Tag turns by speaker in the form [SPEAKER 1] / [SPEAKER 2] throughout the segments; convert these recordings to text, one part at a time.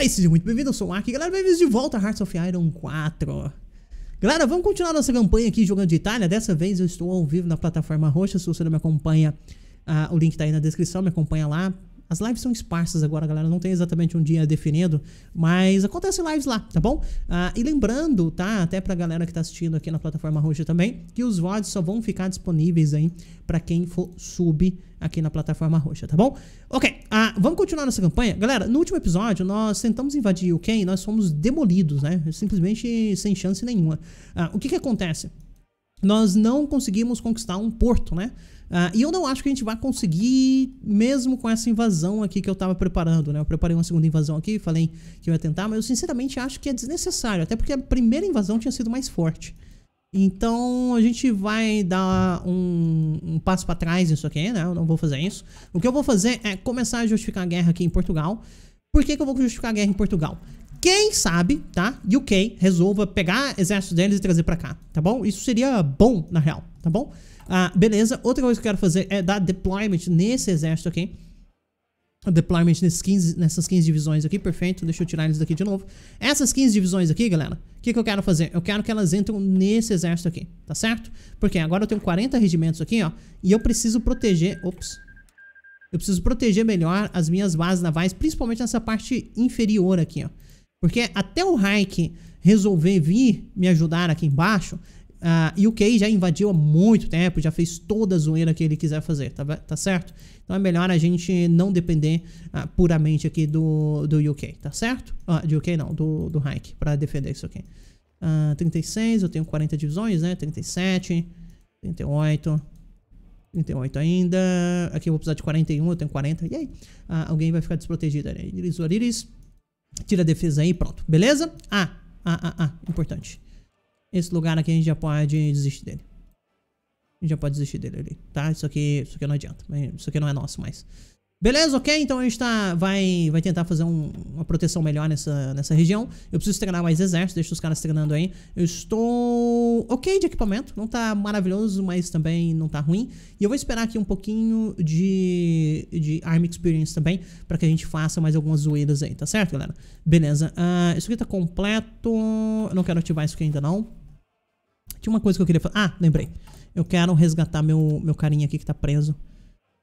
[SPEAKER 1] Fala aí, seja muito bem-vindo, eu sou o Ark. Galera, bem-vindos de volta a Hearts of Iron 4. Galera, vamos continuar nossa campanha aqui jogando de Itália. Dessa vez eu estou ao vivo na plataforma roxa, se você não me acompanha, ah, o link tá aí na descrição, me acompanha lá. As lives são esparsas agora, galera. Não tem exatamente um dia definido, mas acontece lives lá, tá bom? Ah, e lembrando, tá? Até pra galera que tá assistindo aqui na plataforma roxa também, que os VODs só vão ficar disponíveis aí para quem for sub aqui na plataforma roxa, tá bom? Ok, ah, vamos continuar nossa campanha. Galera, no último episódio nós tentamos invadir o Ken e nós fomos demolidos, né? Simplesmente sem chance nenhuma. Ah, o que que acontece? Nós não conseguimos conquistar um porto, né? Uh, e eu não acho que a gente vai conseguir, mesmo com essa invasão aqui que eu tava preparando, né? Eu preparei uma segunda invasão aqui, falei que eu ia tentar, mas eu sinceramente acho que é desnecessário, até porque a primeira invasão tinha sido mais forte. Então a gente vai dar um, um passo para trás nisso aqui, né? Eu não vou fazer isso. O que eu vou fazer é começar a justificar a guerra aqui em Portugal. Por que, que eu vou justificar a guerra em Portugal? quem sabe, tá? UK resolva pegar exércitos deles e trazer para cá, tá bom? Isso seria bom, na real, tá bom? Ah, beleza, outra coisa que eu quero fazer é dar deployment nesse exército aqui. Deployment nesses 15, nessas 15 divisões aqui, perfeito. Deixa eu tirar eles daqui de novo. Essas 15 divisões aqui, galera, o que, que eu quero fazer? Eu quero que elas entram nesse exército aqui, tá certo? Porque agora eu tenho 40 regimentos aqui, ó, e eu preciso proteger... Ops, eu preciso proteger melhor as minhas bases navais, principalmente nessa parte inferior aqui, ó. Porque até o Reich resolver vir me ajudar aqui embaixo, Uh, ah, UK já invadiu há muito tempo, já fez toda a zoeira que ele quiser fazer, tá, tá certo? Então é melhor a gente não depender uh, puramente aqui do, do UK, tá certo? Uh, de UK não, do, do Reich, pra defender isso aqui. Uh, 36, eu tenho 40 divisões, né? 37, 38, 38 ainda. Aqui eu vou precisar de 41, eu tenho 40. E aí? Uh, alguém vai ficar desprotegido ali. Iris, Iris. Tira a defesa aí, pronto. Beleza? Ah, ah, ah, ah. Importante. Esse lugar aqui a gente já pode desistir dele. A gente já pode desistir dele ali, tá? Isso aqui, isso aqui não adianta. Isso aqui não é nosso mais. Beleza, ok? Então a gente tá, vai, vai tentar fazer um, uma proteção melhor nessa, nessa região. Eu preciso treinar mais exército, deixa os caras treinando aí. Eu estou ok de equipamento, não tá maravilhoso, mas também não tá ruim. E eu vou esperar aqui um pouquinho de, de Arm Experience também, pra que a gente faça mais algumas zoeiras aí, tá certo, galera? Beleza, uh, isso aqui tá completo, eu não quero ativar isso aqui ainda não. Tinha uma coisa que eu queria fazer. Ah, lembrei. Eu quero resgatar meu, meu carinha aqui que tá preso.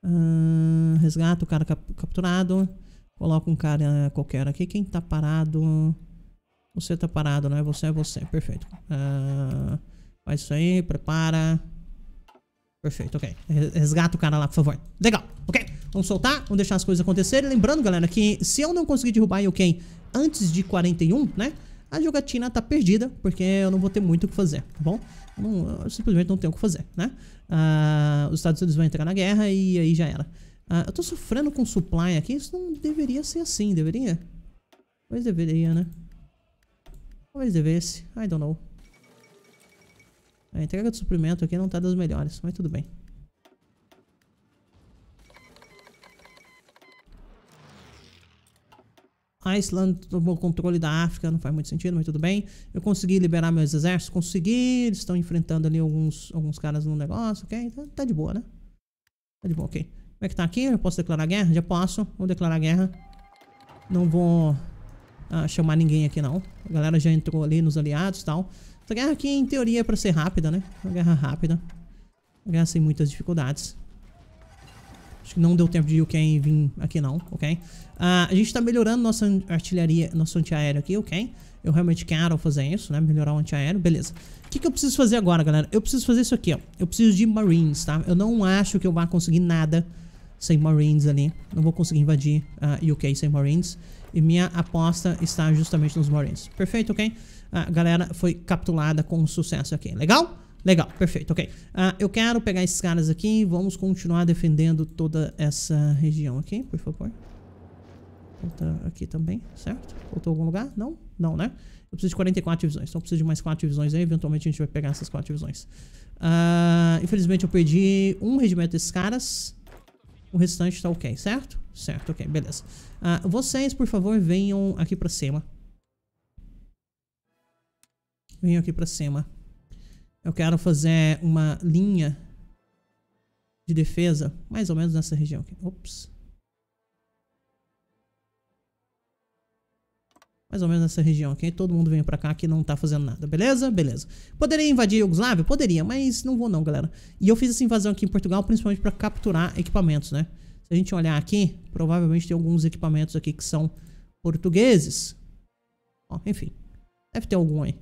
[SPEAKER 1] Uh, resgato o cara cap capturado. Coloca um cara qualquer aqui. Quem tá parado? Você tá parado, não é você, é você. Perfeito. Uh, faz isso aí, prepara. Perfeito, ok. Resgata o cara lá, por favor. Legal, ok. Vamos soltar, vamos deixar as coisas acontecerem. Lembrando, galera, que se eu não conseguir derrubar o Yoken antes de 41, né? A jogatina tá perdida, porque eu não vou ter muito o que fazer, tá bom? Eu, não, eu simplesmente não tenho o que fazer, né? Ah, os Estados Unidos vão entrar na guerra e aí já era. Ah, eu tô sofrendo com supply aqui, isso não deveria ser assim, deveria? Talvez deveria, né? Talvez devesse, I don't know. A entrega de suprimento aqui não tá das melhores, mas tudo bem. A Islândia tomou controle da África, não faz muito sentido, mas tudo bem. Eu consegui liberar meus exércitos, consegui. Eles estão enfrentando ali alguns, alguns caras no negócio, ok? Então, tá de boa, né? Tá de boa, ok. Como é que tá aqui? Eu posso declarar guerra? Já posso. Vou declarar guerra. Não vou ah, chamar ninguém aqui, não. A galera já entrou ali nos aliados e tal. Essa guerra aqui, em teoria, é pra ser rápida, né? Uma guerra rápida. Uma guerra sem muitas dificuldades. Acho que não deu tempo de o Ken vir aqui não, ok? Uh, a gente tá melhorando nossa artilharia, nosso antiaéreo aqui, ok? Eu realmente quero fazer isso, né? Melhorar o antiaéreo, beleza. O que, que eu preciso fazer agora, galera? Eu preciso fazer isso aqui, ó. Eu preciso de Marines, tá? Eu não acho que eu vá conseguir nada sem Marines ali. Não vou conseguir invadir a uh, UK sem Marines. E minha aposta está justamente nos Marines. Perfeito, ok? A ah, galera foi capturada com sucesso aqui. Legal? Legal, perfeito, ok. Uh, eu quero pegar esses caras aqui e vamos continuar defendendo toda essa região aqui, por favor. Volta aqui também, certo? Voltou algum lugar? Não? Não, né? Eu preciso de 44 divisões, então eu preciso de mais 4 divisões aí, eventualmente a gente vai pegar essas 4 divisões. Uh, infelizmente eu perdi um regimento desses caras, o restante tá ok, certo? Certo, ok, beleza. Uh, vocês, por favor, venham aqui pra cima. Venham aqui pra cima. Eu quero fazer uma linha de defesa, mais ou menos nessa região aqui. Ops. Mais ou menos nessa região aqui. Todo mundo vem pra cá que não tá fazendo nada, beleza? Beleza. Poderia invadir Yugoslávia? Poderia, mas não vou não, galera. E eu fiz essa invasão aqui em Portugal principalmente pra capturar equipamentos, né? Se a gente olhar aqui, provavelmente tem alguns equipamentos aqui que são portugueses. Ó, enfim, deve ter algum aí.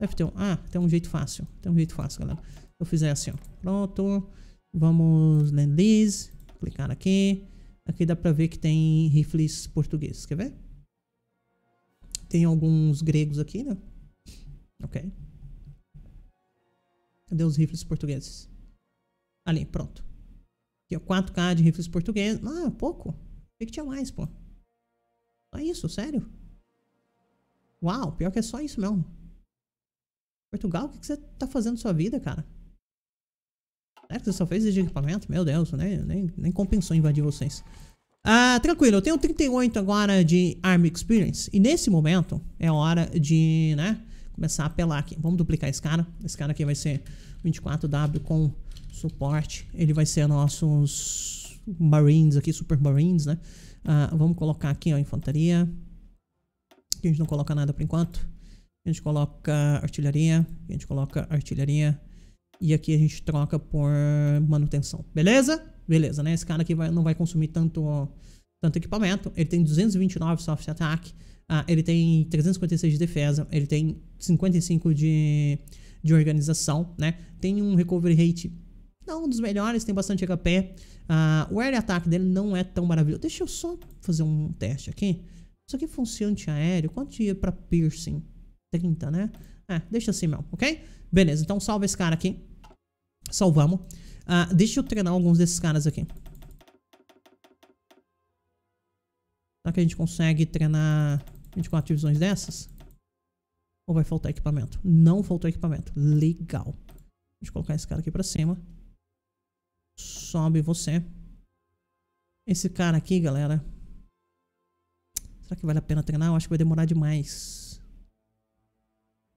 [SPEAKER 1] F1. Ah, tem um jeito fácil. Tem um jeito fácil, galera. Eu fizer assim, ó. Pronto. Vamos Land Lease. Clicar aqui. Aqui dá pra ver que tem rifles portugueses. Quer ver? Tem alguns gregos aqui, né? Ok. Cadê os rifles portugueses? Ali, pronto. Aqui, ó. 4K de rifles portugueses. Ah, pouco. Achei que tinha mais, pô. Só isso, sério? Uau, pior que é só isso mesmo. Portugal, o que, você tá fazendo sua vida, cara? É que você só fez de equipamento? Meu Deus, nem, nem, nem compensou invadir vocês. Ah, tranquilo, eu tenho 38 agora de Army Experience. E nesse momento é hora de, né, começar a apelar aqui. Vamos duplicar esse cara. Esse cara aqui vai ser 24W com suporte. Ele vai ser nossos Marines aqui, Super Marines, né? Ah, vamos colocar aqui, ó, infantaria. Aqui a gente não coloca nada por enquanto a gente coloca artilharia, a gente coloca artilharia. E aqui a gente troca por manutenção. Beleza? Beleza, né? Esse cara aqui vai, não vai consumir tanto, tanto equipamento. Ele tem 229 soft attack. Ah, ele tem 356 de defesa. Ele tem 55 de, de organização, né? Tem um recovery rate não um dos melhores. Tem bastante HP. Ah, o air attack dele não é tão maravilhoso. Deixa eu só fazer um teste aqui. Isso aqui funciona antiaéreo. Quanto ia para piercing? 30, né? É, deixa assim mesmo, ok? Beleza, então salva esse cara aqui. Salvamos. Ah, deixa eu treinar alguns desses caras aqui. Será que a gente consegue treinar 24 divisões dessas? Ou vai faltar equipamento? Não faltou equipamento. Legal. Deixa eu colocar esse cara aqui pra cima. Sobe você. Esse cara aqui, galera. Será que vale a pena treinar? Eu acho que vai demorar demais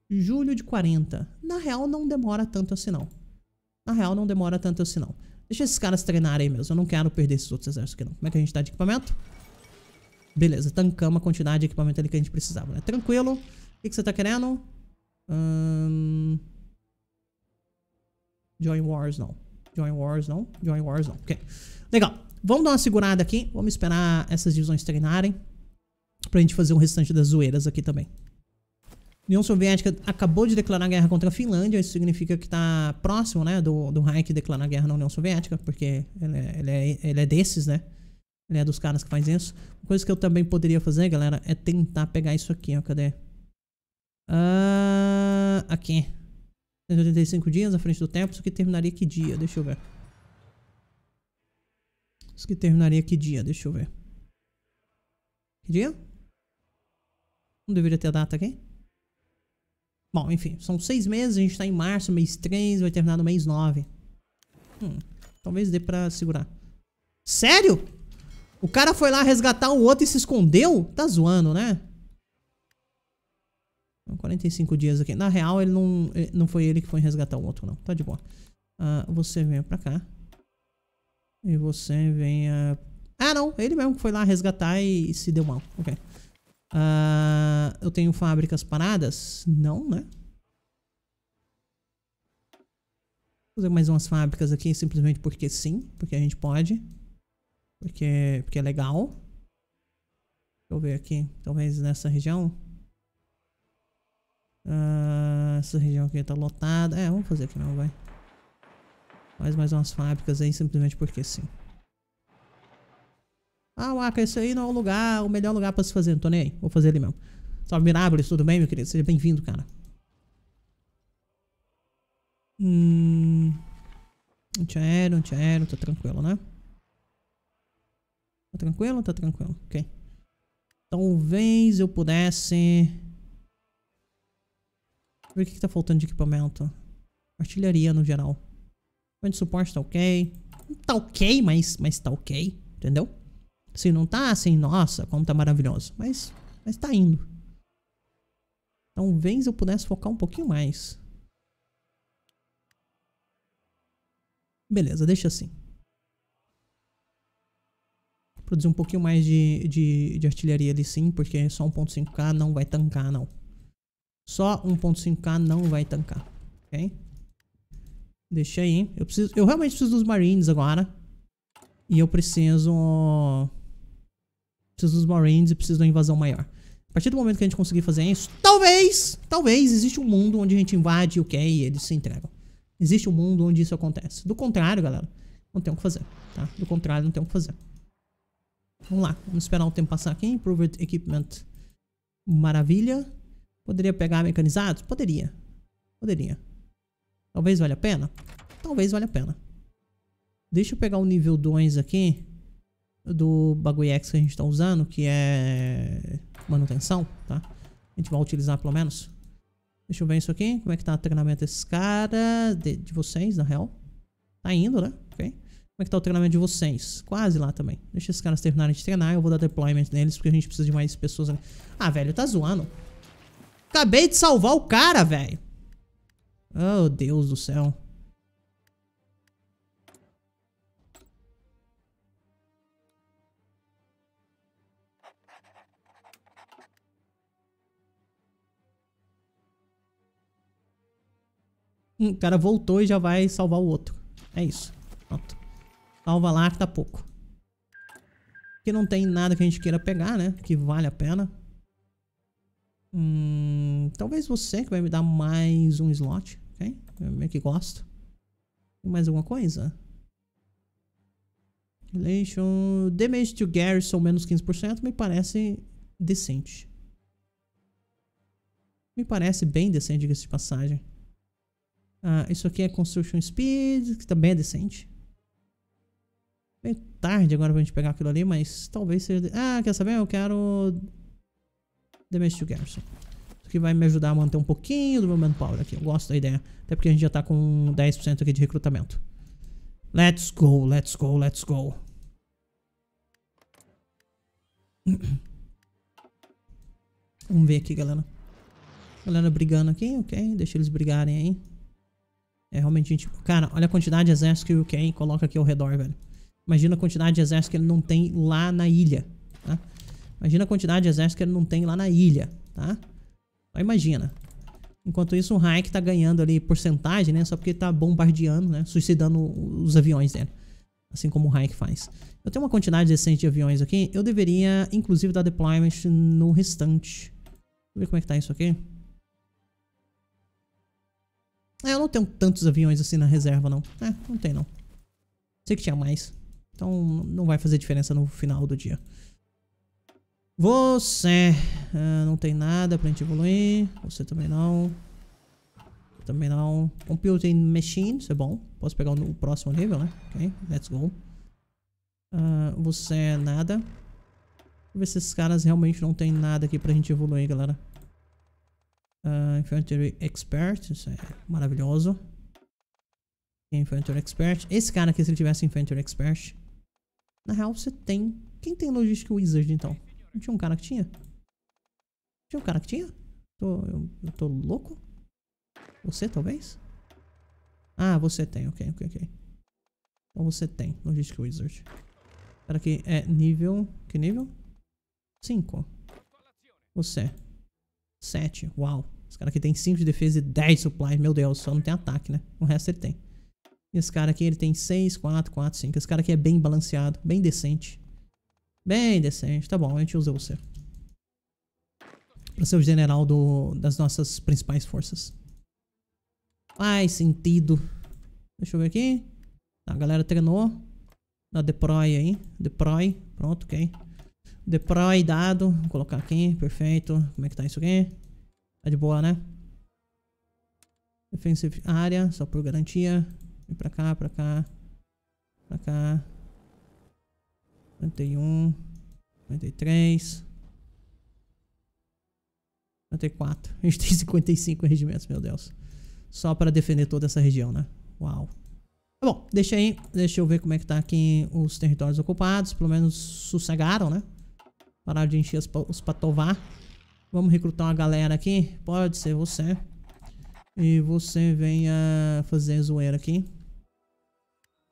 [SPEAKER 1] julho de 40. Na real, não demora tanto assim, não. Na real, não demora tanto assim, não. Deixa esses caras treinarem aí mesmo. Eu não quero perder esses outros exércitos aqui, não. Como é que a gente tá de equipamento? Beleza, tancamos a quantidade de equipamento ali que a gente precisava, né? Tranquilo. O que, que você tá querendo? Hum... Join Wars, não. Join Wars, não. Join Wars, não. Ok. Legal. Vamos dar uma segurada aqui. Vamos esperar essas divisões treinarem. Pra gente fazer o um restante das zoeiras aqui também. União Soviética acabou de declarar guerra contra a Finlândia, isso significa que está próximo né, do, do Reich declarar guerra na União Soviética, porque ele é, ele é, ele é desses, né? Ele é dos caras que fazem isso. Uma coisa que eu também poderia fazer, galera, é tentar pegar isso aqui, ó. Cadê? Uh, aqui. 185 dias à frente do tempo. Isso aqui terminaria que dia? Deixa eu ver. Isso aqui terminaria que dia? Deixa eu ver. Que dia? Não deveria ter data aqui? Bom, enfim, são seis meses, a gente tá em março, mês 3, vai terminar no mês 9. Hum, talvez dê pra segurar. Sério? O cara foi lá resgatar o outro e se escondeu? Tá zoando, né? 45 dias aqui. Na real, ele não, eh, não foi ele que foi resgatar o outro, não. Tá de boa. Uh, você vem pra cá. E você a... Ah, não. Ele mesmo que foi lá resgatar e, e se deu mal. Ok. Uh, eu tenho fábricas paradas? Não, né? Vou fazer mais umas fábricas aqui simplesmente porque sim, porque a gente pode. Porque, porque é legal. Deixa eu ver aqui. Talvez nessa região. Uh, essa região aqui tá lotada. É, vamos fazer aqui não, vai. Faz mais umas fábricas aí simplesmente porque sim. Ah, o esse aí não é o lugar, o melhor lugar para se fazer. Não tô nem aí, vou fazer ele mesmo. Salve, Mirápolis, tudo bem, meu querido? Seja bem-vindo, cara. Hum... Antiaéreo, antiaéreo, tá tranquilo, né? Tá tranquilo? Tá tranquilo, ok. Talvez eu pudesse... o que, que tá faltando de equipamento. Artilharia, no geral. Ponto de suporte tá ok. tá ok, mas, mas tá ok, entendeu? se não tá assim, nossa, como tá maravilhoso. Mas, mas tá indo. Talvez eu pudesse focar um pouquinho mais. Beleza, deixa assim. Produzir um pouquinho mais de, de, de artilharia ali sim, porque só 1.5k não vai tancar, não. Só 1.5k não vai tancar, ok? Deixa aí. Eu, preciso, eu realmente preciso dos marines agora. E eu preciso... Preciso dos Marines e preciso de uma invasão maior. A partir do momento que a gente conseguir fazer isso, talvez, talvez existe um mundo onde a gente invade o que e eles se entregam. Existe um mundo onde isso acontece. Do contrário, galera, não tem o que fazer, tá? Do contrário, não tem o que fazer. Vamos lá, vamos esperar o tempo passar aqui. Improved Equipment. Maravilha. Poderia pegar mecanizados? Poderia. Poderia. Talvez valha a pena? Talvez valha a pena. Deixa eu pegar o nível 2 aqui do X que a gente está usando, que é manutenção, tá? A gente vai utilizar pelo menos. Deixa eu ver isso aqui. Como é que tá o treinamento desses caras, de, de, vocês, na real. Tá indo, né? Ok. Como é que tá o treinamento de vocês? Quase lá também. Deixa esses caras terminarem de treinar. Eu vou dar deployment neles, porque a gente precisa de mais pessoas ali. Né? Ah, velho, tá zoando. Acabei de salvar o cara, velho. Oh, Deus do céu. O cara voltou e já vai salvar o outro. É isso. Pronto. Salva lá que tá pouco. Aqui não tem nada que a gente queira pegar, né? Que vale a pena. Hum, talvez você que vai me dar mais um slot, ok? Eu meio que gosto. Tem mais alguma coisa? Relation... Damage to garrison menos 15% me parece decente. Me parece bem decente, diga-se de passagem. Ah, isso aqui é Construction Speed, que também é decente. bem tarde agora pra gente pegar aquilo ali, mas talvez seja... Ah, quer saber? Eu quero... Damage to Garrison. Isso aqui vai me ajudar a manter um pouquinho do meu manpower aqui. Eu gosto da ideia. Até porque a gente já tá com 10% aqui de recrutamento. Let's go, let's go, let's go. Vamos ver aqui, galera. Galera brigando aqui, ok. Deixa eles brigarem aí. É realmente, gente. cara, olha a quantidade de exército que o Ken coloca aqui ao redor, velho. Imagina a quantidade de exército que ele não tem lá na ilha, tá? Imagina a quantidade de exército que ele não tem lá na ilha, tá? Só imagina. Enquanto isso, o Hayek tá ganhando ali porcentagem, né? Só porque ele tá bombardeando, né? Suicidando os aviões dele. Assim como o Hayek faz. Eu tenho uma quantidade decente de aviões aqui. Eu deveria, inclusive, dar deployment no restante. Deixa eu ver como é que tá isso aqui. É, eu não tenho tantos aviões assim na reserva, não. É, não tem, não. Sei que tinha mais. Então, não vai fazer diferença no final do dia. Você uh, não tem nada pra gente evoluir. Você também não. Também não. Computing Machine, isso é bom. Posso pegar o, o próximo nível, né? Ok, let's go. Uh, você é nada. Deixa eu ver se esses caras realmente não tem nada aqui pra gente evoluir, galera. Uh, ah, Infantry Expert, isso é maravilhoso. Infantry Expert. Esse cara aqui, se ele tivesse Infantry Expert. Na real, você tem. Quem tem Logistic Wizard, então? Não tinha um cara que tinha? Tinha um cara que tinha? Tô, eu, eu tô louco? Você, talvez? Ah, você tem. Ok, ok, ok. Então você tem Logistic Wizard. Será que é nível... Que nível? 5. Você. 7. Uau. Esse cara aqui tem 5 de defesa e 10 supply. Meu Deus, só não tem ataque, né? O resto ele tem. Esse cara aqui, ele tem 6, 4, 4, 5. Esse cara aqui é bem balanceado, bem decente. Bem decente. Tá bom, a gente usa você. Pra ser o general do, das nossas principais forças. Faz sentido. Deixa eu ver aqui. Tá, a galera treinou. Dá deploy aí. Deploy. Pronto, ok. Deploy dado. Vou colocar aqui. Perfeito. Como é que tá isso aqui? Tá de boa, né? Defensive área, só por garantia. Vem pra cá, pra cá. Pra cá. 51. 53. 54. A gente tem 55 regimentos, meu Deus. Só pra defender toda essa região, né? Uau. Tá bom, deixa aí. Deixa eu ver como é que tá aqui os territórios ocupados. Pelo menos sossegaram, né? Parar de encher os, os patovar. Vamos recrutar uma galera aqui? Pode ser você. E você venha fazer zoeira aqui.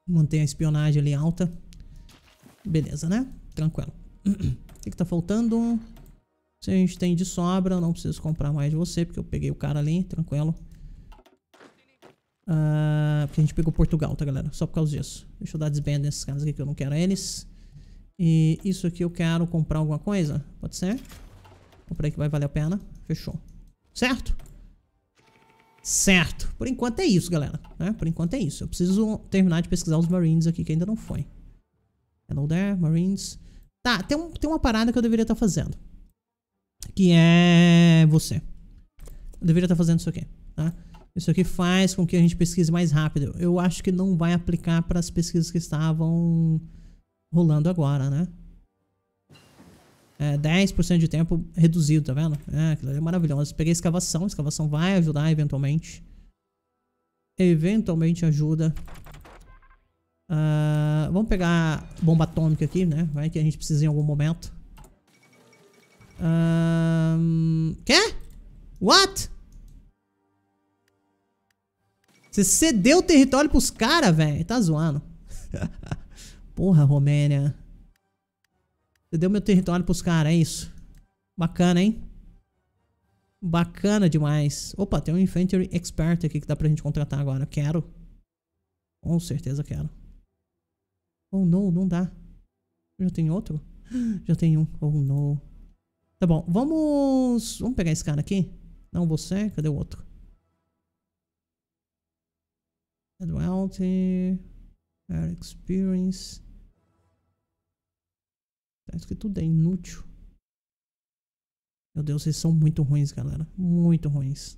[SPEAKER 1] Manter a espionagem ali alta. Beleza, né? Tranquilo. o que, que tá faltando? Se a gente tem de sobra, não preciso comprar mais de você, porque eu peguei o cara ali, tranquilo. Uh, porque a gente pegou Portugal, tá, galera? Só por causa disso. Deixa eu dar desband nesses caras aqui que eu não quero eles. E isso aqui eu quero comprar alguma coisa. Pode ser? Comprei que vai valer a pena. Fechou. Certo? Certo. Por enquanto é isso, galera. Né? Por enquanto é isso. Eu preciso terminar de pesquisar os Marines aqui, que ainda não foi. Hello there, Marines. Tá, tem, um, tem uma parada que eu deveria estar tá fazendo. Que é você. Eu deveria estar tá fazendo isso aqui, tá? Isso aqui faz com que a gente pesquise mais rápido. Eu acho que não vai aplicar para as pesquisas que estavam rolando agora, né? É, 10% de tempo reduzido, tá vendo? É, aquilo é maravilhoso. Peguei escavação, a escavação vai ajudar eventualmente. Eventualmente ajuda. Uh, vamos pegar bomba atômica aqui, né? Vai que a gente precisa em algum momento. Ah, quê? What? Você cedeu o território pros caras, velho? Tá zoando. Porra, Romênia. Você deu meu território pros caras, é isso. Bacana, hein? Bacana demais. Opa, tem um Infantry Expert aqui que dá pra gente contratar agora. Quero. Com certeza quero. Oh, não, não dá. Já tem outro? Já tem um. Oh, não. Tá bom, vamos... Vamos pegar esse cara aqui. Não, você. Cadê o outro? Air Experience... Isso que tudo é inútil. Meu Deus, vocês são muito ruins, galera. Muito ruins.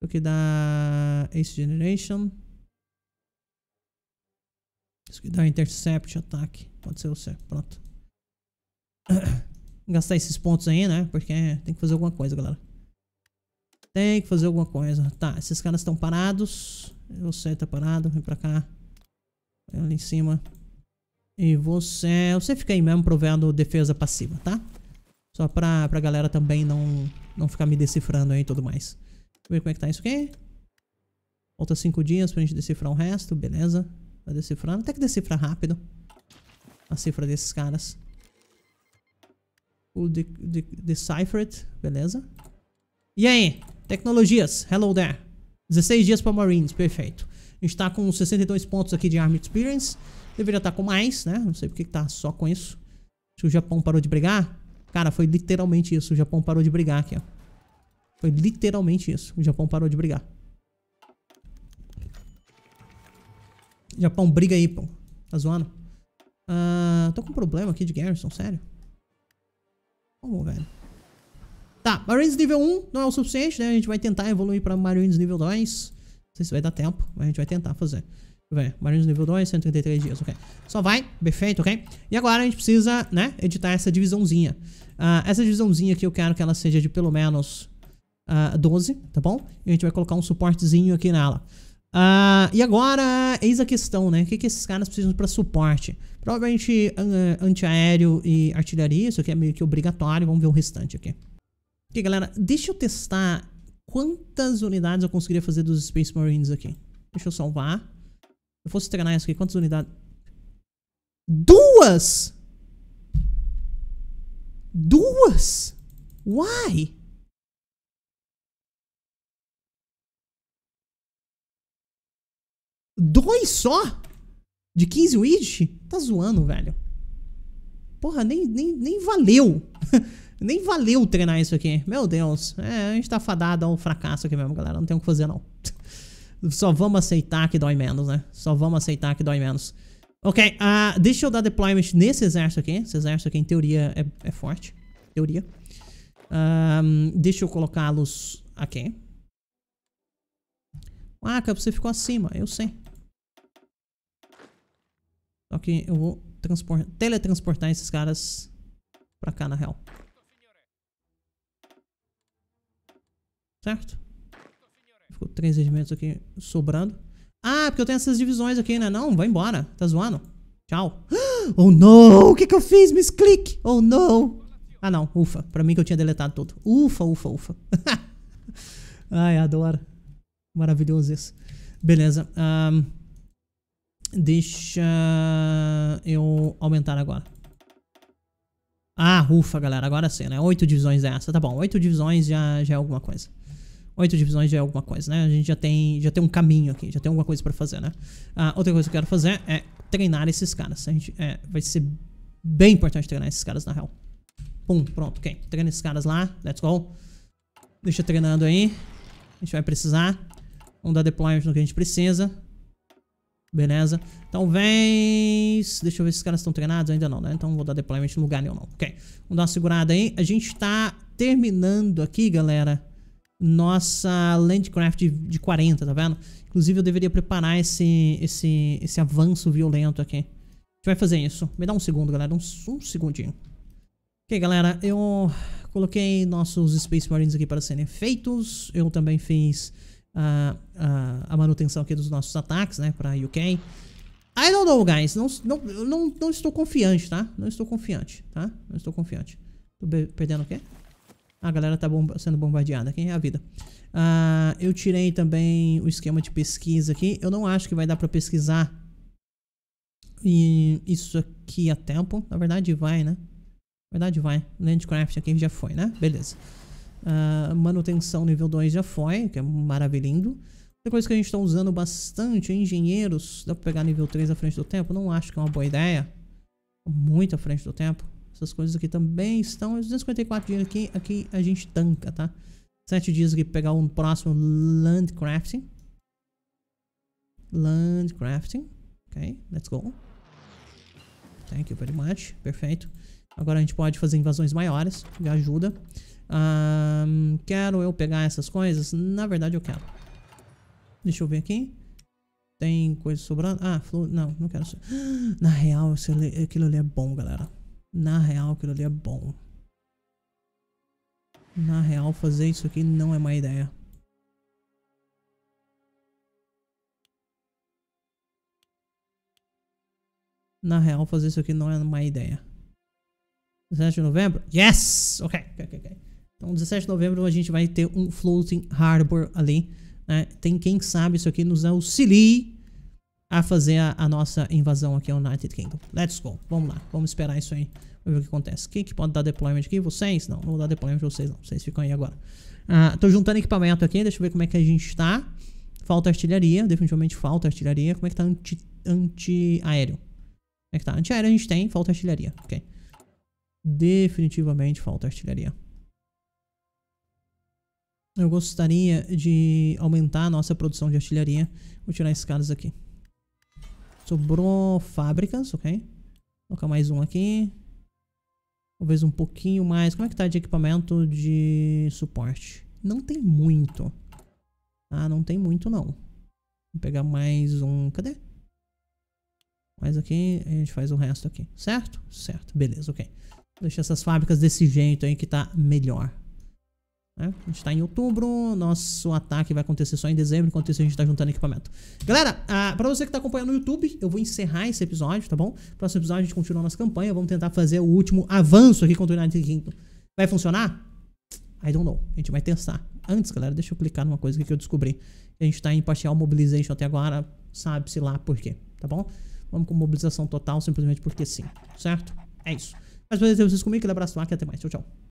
[SPEAKER 1] O que dá Ace Generation. Isso que dá Intercept, ataque. Pode ser você. Pronto. Gastar esses pontos aí, né? Porque tem que fazer alguma coisa, galera. Tem que fazer alguma coisa. Tá, esses caras estão parados. Você tá parado, vem pra cá ali em cima. E você... Você fica aí mesmo provendo defesa passiva, tá? Só pra, pra galera também não, não ficar me decifrando aí e tudo mais. Deixa eu ver como é que tá isso aqui. Falta cinco dias pra gente decifrar o resto, beleza. Tá decifrando. Até que decifra rápido. A cifra desses caras. O de, de, Deciphered, beleza. E aí? Tecnologias, hello there. 16 dias pra Marines, perfeito. A gente tá com 62 pontos aqui de Army Experience. Deveria estar tá com mais, né? Não sei porque que tá só com isso. Se o Japão parou de brigar... Cara, foi literalmente isso. O Japão parou de brigar aqui, ó. Foi literalmente isso. O Japão parou de brigar. Japão, briga aí, pô. Tá zoando? Uh, tô com um problema aqui de Garrison, sério. Como, velho? Tá, Marines nível 1 não é o suficiente, né? A gente vai tentar evoluir pra Marines nível 2 sei se vai dar tempo, mas a gente vai tentar fazer. Ver, Marinhos nível 2, 133 dias, ok. Só vai, perfeito, ok? E agora a gente precisa, né, editar essa divisãozinha. Uh, essa divisãozinha aqui eu quero que ela seja de pelo menos uh, ah, 12, tá bom? E a gente vai colocar um suportezinho aqui nela. Uh, e agora, eis a questão, né? O que, que esses caras precisam para suporte? Provavelmente uh, antiaéreo e artilharia, isso aqui é meio que obrigatório. Vamos ver o restante aqui. Ok, galera, deixa eu testar quantas unidades eu conseguiria fazer dos Space Marines aqui. Deixa eu salvar. Se eu fosse treinar isso aqui, quantas unidades? Duas! Duas? Why? Dois só? De 15 widget? Tá zoando, velho. Porra, nem, nem, nem valeu. Nem valeu treinar isso aqui. Meu Deus. É, a gente tá fadado ao fracasso aqui mesmo, galera. Não tem o que fazer, não. Só vamos aceitar que dói menos, né? Só vamos aceitar que dói menos. Ok, uh, deixa eu dar deployment nesse exército aqui. Esse exército aqui, em teoria, é, é forte. Teoria. Um, ah, deixa eu colocá-los aqui. Ah, cara você ficou acima. Eu sei. Só que eu vou teletransportar esses caras pra cá, na real. certo? Ficou três regimentos aqui sobrando. Ah, porque eu tenho essas divisões aqui, né? Não, vai embora. Tá zoando? Tchau. Oh, não! O que que eu fiz? Misclick! Oh, não! Ah, não. Ufa. Pra mim que eu tinha deletado tudo. Ufa, ufa, ufa. Ai, adoro. Maravilhoso isso. Beleza. Um, deixa eu aumentar agora. Ah, ufa, galera. Agora sim, né? Oito divisões dessa. É tá bom. Oito divisões já, já é alguma coisa oito divisões já é alguma coisa, né? A gente já tem, já tem um caminho aqui, já tem alguma coisa para fazer, né? Ah, outra coisa que eu quero fazer é treinar esses caras. A gente, é, vai ser bem importante treinar esses caras, na real. Pum, pronto, ok. Treina esses caras lá, let's go. Deixa treinando aí. A gente vai precisar. Vamos dar deployment no que a gente precisa. Beleza. Talvez... Então, Deixa eu ver se os caras estão treinados. Ainda não, né? Então vou dar deployment no lugar nenhum, não. Ok. Vamos dar uma segurada aí. A gente tá terminando aqui, galera nossa Landcraft de, 40, tá vendo? Inclusive eu deveria preparar esse, esse, esse avanço violento aqui. A gente vai fazer isso. Me dá um segundo, galera. Um, um segundinho. Ok, galera. Eu coloquei nossos Space Marines aqui para serem feitos. Eu também fiz a, ah, a, ah, a manutenção aqui dos nossos ataques, né? Para UK. I don't know, guys. Não, não, não, não estou confiante, tá? Não estou confiante, tá? Não estou confiante. Tô perdendo o quê? A galera tá bomba sendo bombardeada. Quem é a vida? Ah, eu tirei também o esquema de pesquisa aqui. Eu não acho que vai dar para pesquisar e isso aqui a tempo. Na verdade, vai, né? Na verdade, vai. Landcraft aqui já foi, né? Beleza. Uh, manutenção nível 2 já foi, que é maravilhindo. coisa que a gente está usando bastante engenheiros, dá para pegar nível 3 à frente do tempo? Não acho que é uma boa ideia. Muito à frente do tempo. Essas coisas aqui também estão. 254 é dias aqui, aqui a gente tanca, tá? 7 dias aqui pegar um próximo land crafting land crafting Ok, let's go. Thank you very much. Perfeito. Agora a gente pode fazer invasões maiores, me ajuda. Um, quero eu pegar essas coisas? Na verdade eu quero. Deixa eu ver aqui. Tem coisa sobrando? Ah, não, não quero. Na real, aquilo ali é bom, galera. Na real, aquilo ali é bom. Na real, fazer isso aqui não é má ideia. Na real, fazer isso aqui não é má ideia. 17 de novembro? Yes! Ok, ok, ok. Então, 17 de novembro a gente vai ter um floating harbor ali. Né? Tem quem sabe isso aqui nos auxilie a fazer a, a, nossa invasão aqui ao United Kingdom. Let's go. Vamos lá. Vamos esperar isso aí. Vamos ver o que acontece. Quem que pode dar deployment aqui? Vocês? Não, não vou dar deployment vocês não. Vocês ficam aí agora. Ah, tô juntando equipamento aqui. Deixa eu ver como é que a gente tá. Falta artilharia. Definitivamente falta artilharia. Como é que tá anti, anti-aéreo? Como é que tá? Anti-aéreo a gente tem. Falta artilharia. Ok. Definitivamente falta artilharia. Eu gostaria de aumentar a nossa produção de artilharia. Vou tirar esses caras aqui. Sobrou fábricas, ok. Vou colocar mais um aqui. Talvez um pouquinho mais. Como é que tá de equipamento de suporte? Não tem muito. Ah, não tem muito não. Vou pegar mais um... Cadê? Mais aqui, a gente faz o resto aqui. Certo? Certo. Beleza, ok. Deixa essas fábricas desse jeito aí que tá melhor. Né? A gente tá em outubro, nosso ataque vai acontecer só em dezembro, enquanto isso a gente tá juntando equipamento. Galera, ah, pra você que tá acompanhando no YouTube, eu vou encerrar esse episódio, tá bom? Próximo episódio a gente continua nossa campanha, vamos tentar fazer o último avanço aqui contra o United Kingdom. Vai funcionar? I don't know. A gente vai testar. Antes, galera, deixa eu clicar numa coisa que eu descobri. A gente tá em partial mobilization até agora, sabe-se lá por quê, tá bom? Vamos com mobilização total, simplesmente porque sim, certo? É isso. Mais uma vocês comigo, aquele abraço, aqui, até mais. Tchau, tchau.